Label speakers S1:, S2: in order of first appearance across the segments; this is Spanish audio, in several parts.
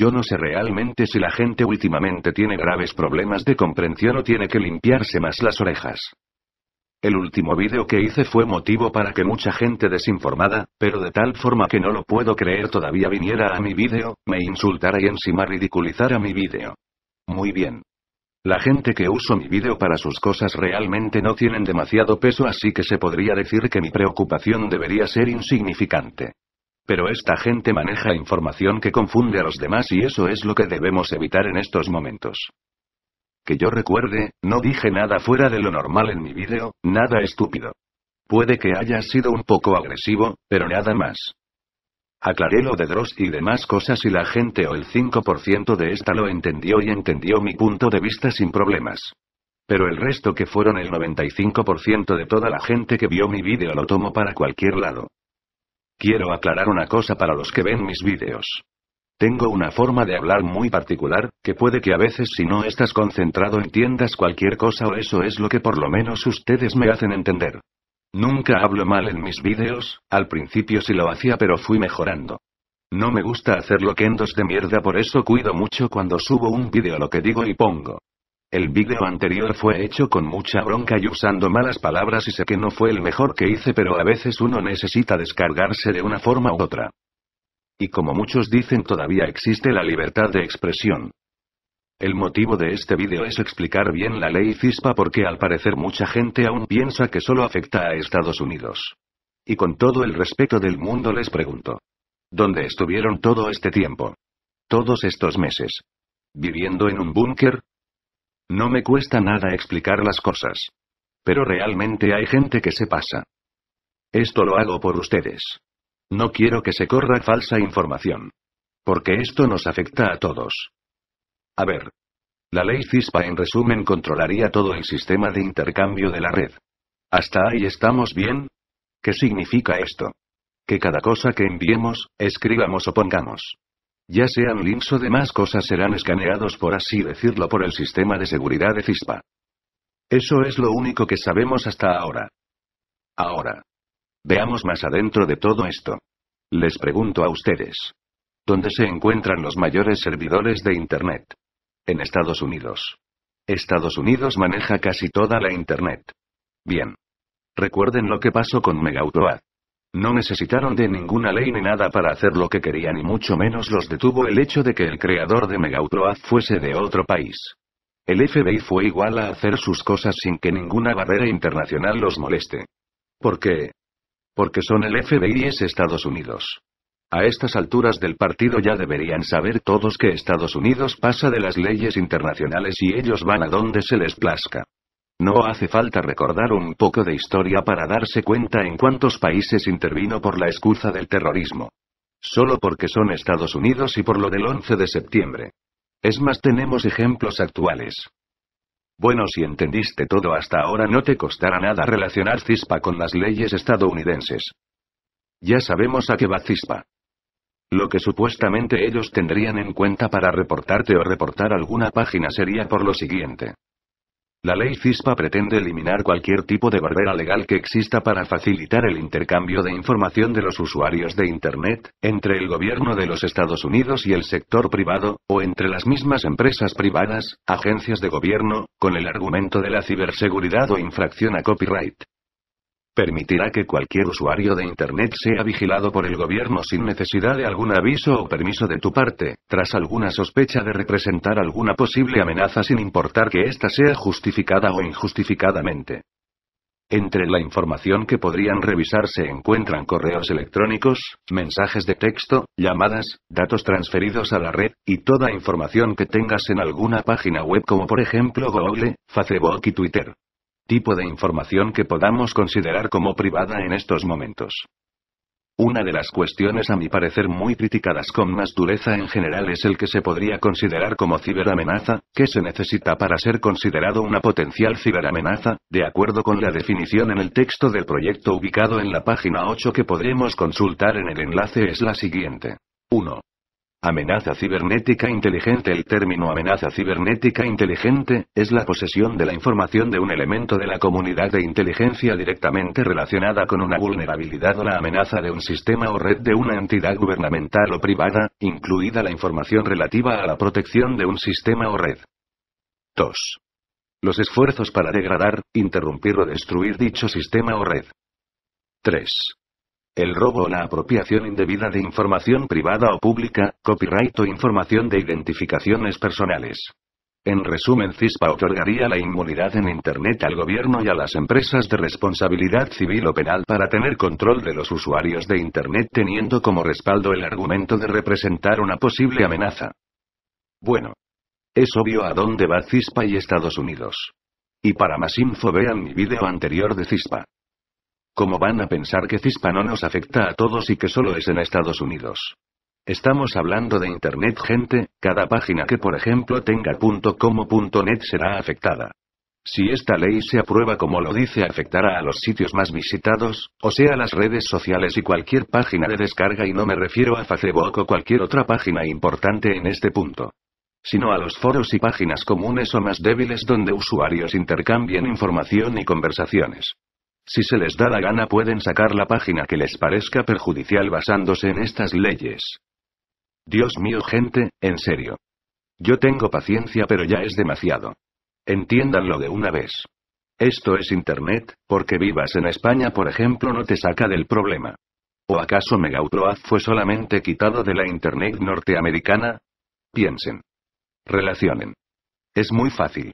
S1: Yo no sé realmente si la gente últimamente tiene graves problemas de comprensión o tiene que limpiarse más las orejas. El último vídeo que hice fue motivo para que mucha gente desinformada, pero de tal forma que no lo puedo creer todavía viniera a mi vídeo, me insultara y encima ridiculizara mi vídeo. Muy bien. La gente que uso mi vídeo para sus cosas realmente no tienen demasiado peso así que se podría decir que mi preocupación debería ser insignificante. Pero esta gente maneja información que confunde a los demás y eso es lo que debemos evitar en estos momentos. Que yo recuerde, no dije nada fuera de lo normal en mi vídeo, nada estúpido. Puede que haya sido un poco agresivo, pero nada más. Aclaré lo de Dross y demás cosas y la gente o el 5% de esta lo entendió y entendió mi punto de vista sin problemas. Pero el resto que fueron el 95% de toda la gente que vio mi vídeo lo tomó para cualquier lado. Quiero aclarar una cosa para los que ven mis vídeos. Tengo una forma de hablar muy particular, que puede que a veces si no estás concentrado entiendas cualquier cosa o eso es lo que por lo menos ustedes me hacen entender. Nunca hablo mal en mis vídeos, al principio sí lo hacía pero fui mejorando. No me gusta hacer loquendos de mierda por eso cuido mucho cuando subo un vídeo lo que digo y pongo. El vídeo anterior fue hecho con mucha bronca y usando malas palabras y sé que no fue el mejor que hice pero a veces uno necesita descargarse de una forma u otra. Y como muchos dicen todavía existe la libertad de expresión. El motivo de este vídeo es explicar bien la ley CISPA porque al parecer mucha gente aún piensa que solo afecta a Estados Unidos. Y con todo el respeto del mundo les pregunto. ¿Dónde estuvieron todo este tiempo? Todos estos meses. ¿Viviendo en un búnker? No me cuesta nada explicar las cosas. Pero realmente hay gente que se pasa. Esto lo hago por ustedes. No quiero que se corra falsa información. Porque esto nos afecta a todos. A ver. La ley CISPA en resumen controlaría todo el sistema de intercambio de la red. ¿Hasta ahí estamos bien? ¿Qué significa esto? Que cada cosa que enviemos, escribamos o pongamos, ya sean links o demás cosas serán escaneados por así decirlo por el sistema de seguridad de CISPA. Eso es lo único que sabemos hasta ahora. Ahora. Veamos más adentro de todo esto. Les pregunto a ustedes. ¿Dónde se encuentran los mayores servidores de Internet? En Estados Unidos. Estados Unidos maneja casi toda la Internet. Bien. Recuerden lo que pasó con Megautoad. No necesitaron de ninguna ley ni nada para hacer lo que querían y mucho menos los detuvo el hecho de que el creador de Megautroaz fuese de otro país. El FBI fue igual a hacer sus cosas sin que ninguna barrera internacional los moleste. ¿Por qué? Porque son el FBI y es Estados Unidos. A estas alturas del partido ya deberían saber todos que Estados Unidos pasa de las leyes internacionales y ellos van a donde se les plazca. No hace falta recordar un poco de historia para darse cuenta en cuántos países intervino por la excusa del terrorismo. Solo porque son Estados Unidos y por lo del 11 de septiembre. Es más, tenemos ejemplos actuales. Bueno, si entendiste todo hasta ahora, no te costará nada relacionar CISPA con las leyes estadounidenses. Ya sabemos a qué va CISPA. Lo que supuestamente ellos tendrían en cuenta para reportarte o reportar alguna página sería por lo siguiente. La ley CISPA pretende eliminar cualquier tipo de barrera legal que exista para facilitar el intercambio de información de los usuarios de Internet, entre el gobierno de los Estados Unidos y el sector privado, o entre las mismas empresas privadas, agencias de gobierno, con el argumento de la ciberseguridad o infracción a copyright. Permitirá que cualquier usuario de Internet sea vigilado por el gobierno sin necesidad de algún aviso o permiso de tu parte, tras alguna sospecha de representar alguna posible amenaza sin importar que ésta sea justificada o injustificadamente. Entre la información que podrían revisar se encuentran correos electrónicos, mensajes de texto, llamadas, datos transferidos a la red, y toda información que tengas en alguna página web como por ejemplo Google, Facebook y Twitter tipo de información que podamos considerar como privada en estos momentos. Una de las cuestiones a mi parecer muy criticadas con más dureza en general es el que se podría considerar como ciberamenaza, que se necesita para ser considerado una potencial ciberamenaza, de acuerdo con la definición en el texto del proyecto ubicado en la página 8 que podremos consultar en el enlace es la siguiente. 1. Amenaza cibernética inteligente El término amenaza cibernética inteligente es la posesión de la información de un elemento de la comunidad de inteligencia directamente relacionada con una vulnerabilidad o la amenaza de un sistema o red de una entidad gubernamental o privada, incluida la información relativa a la protección de un sistema o red. 2. Los esfuerzos para degradar, interrumpir o destruir dicho sistema o red. 3 el robo o la apropiación indebida de información privada o pública, copyright o información de identificaciones personales. En resumen, CISPA otorgaría la inmunidad en Internet al gobierno y a las empresas de responsabilidad civil o penal para tener control de los usuarios de Internet teniendo como respaldo el argumento de representar una posible amenaza. Bueno. Es obvio a dónde va CISPA y Estados Unidos. Y para más info vean mi vídeo anterior de CISPA. ¿Cómo van a pensar que CISPA no nos afecta a todos y que solo es en Estados Unidos? Estamos hablando de Internet, gente, cada página que por ejemplo tenga será afectada. Si esta ley se aprueba como lo dice, afectará a los sitios más visitados, o sea, las redes sociales y cualquier página de descarga y no me refiero a Facebook o cualquier otra página importante en este punto sino a los foros y páginas comunes o más débiles donde usuarios intercambien información y conversaciones. Si se les da la gana pueden sacar la página que les parezca perjudicial basándose en estas leyes. Dios mío gente, en serio. Yo tengo paciencia pero ya es demasiado. Entiéndanlo de una vez. Esto es Internet, porque vivas en España por ejemplo no te saca del problema. ¿O acaso Megautroad fue solamente quitado de la Internet norteamericana? Piensen. Relacionen. Es muy fácil.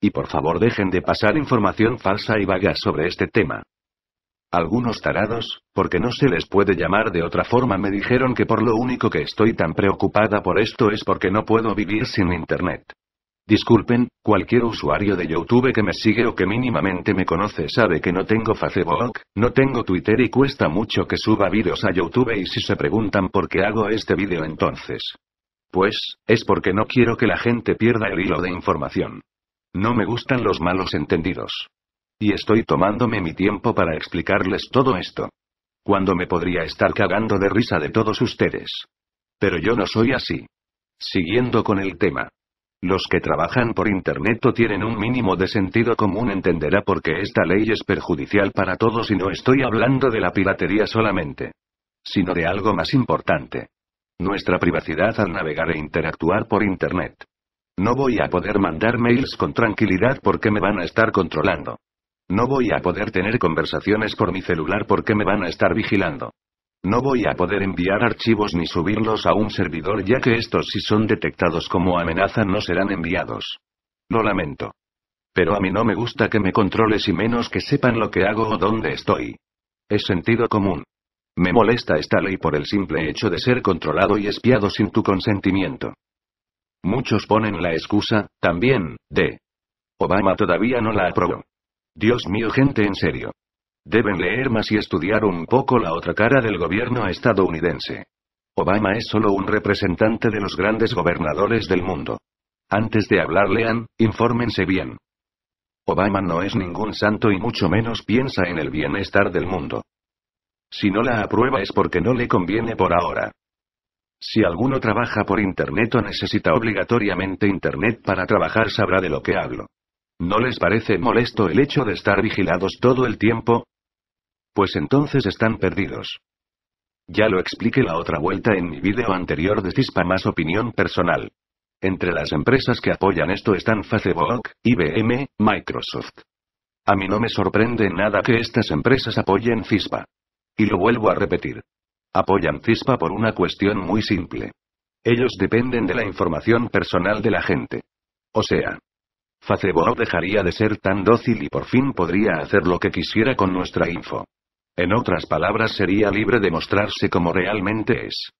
S1: Y por favor dejen de pasar información falsa y vaga sobre este tema. Algunos tarados, porque no se les puede llamar de otra forma, me dijeron que por lo único que estoy tan preocupada por esto es porque no puedo vivir sin Internet. Disculpen, cualquier usuario de YouTube que me sigue o que mínimamente me conoce sabe que no tengo Facebook, no tengo Twitter y cuesta mucho que suba vídeos a YouTube y si se preguntan por qué hago este vídeo entonces. Pues, es porque no quiero que la gente pierda el hilo de información. No me gustan los malos entendidos. Y estoy tomándome mi tiempo para explicarles todo esto. Cuando me podría estar cagando de risa de todos ustedes. Pero yo no soy así. Siguiendo con el tema. Los que trabajan por Internet o tienen un mínimo de sentido común entenderá por qué esta ley es perjudicial para todos y no estoy hablando de la piratería solamente, sino de algo más importante. Nuestra privacidad al navegar e interactuar por Internet. No voy a poder mandar mails con tranquilidad porque me van a estar controlando. No voy a poder tener conversaciones por mi celular porque me van a estar vigilando. No voy a poder enviar archivos ni subirlos a un servidor ya que estos si son detectados como amenaza no serán enviados. Lo lamento. Pero a mí no me gusta que me controles y menos que sepan lo que hago o dónde estoy. Es sentido común. Me molesta esta ley por el simple hecho de ser controlado y espiado sin tu consentimiento. Muchos ponen la excusa, también, de Obama todavía no la aprobó. Dios mío, gente en serio. Deben leer más y estudiar un poco la otra cara del gobierno estadounidense. Obama es solo un representante de los grandes gobernadores del mundo. Antes de hablar, lean, infórmense bien. Obama no es ningún santo y mucho menos piensa en el bienestar del mundo. Si no la aprueba es porque no le conviene por ahora. Si alguno trabaja por Internet o necesita obligatoriamente Internet para trabajar, sabrá de lo que hablo. ¿No les parece molesto el hecho de estar vigilados todo el tiempo? Pues entonces están perdidos. Ya lo expliqué la otra vuelta en mi video anterior de Cispa más opinión personal. Entre las empresas que apoyan esto están Facebook, IBM, Microsoft. A mí no me sorprende nada que estas empresas apoyen CISPA. Y lo vuelvo a repetir. Apoyan CISPA por una cuestión muy simple. Ellos dependen de la información personal de la gente. O sea, Facebook dejaría de ser tan dócil y por fin podría hacer lo que quisiera con nuestra info. En otras palabras, sería libre de mostrarse como realmente es.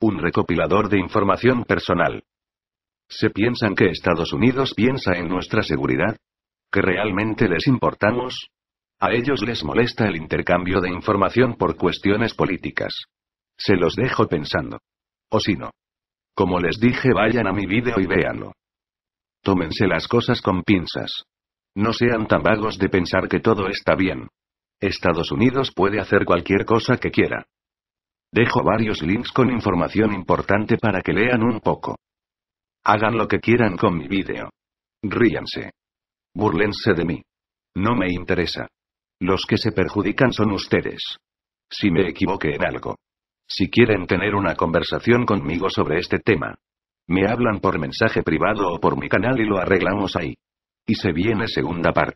S1: Un recopilador de información personal. ¿Se piensan que Estados Unidos piensa en nuestra seguridad? ¿Que realmente les importamos? A ellos les molesta el intercambio de información por cuestiones políticas. Se los dejo pensando. O si no. Como les dije, vayan a mi vídeo y véanlo. Tómense las cosas con pinzas. No sean tan vagos de pensar que todo está bien. Estados Unidos puede hacer cualquier cosa que quiera. Dejo varios links con información importante para que lean un poco. Hagan lo que quieran con mi vídeo. Ríanse. Burlense de mí. No me interesa. Los que se perjudican son ustedes. Si me equivoqué en algo, si quieren tener una conversación conmigo sobre este tema. Me hablan por mensaje privado o por mi canal y lo arreglamos ahí. Y se viene segunda parte.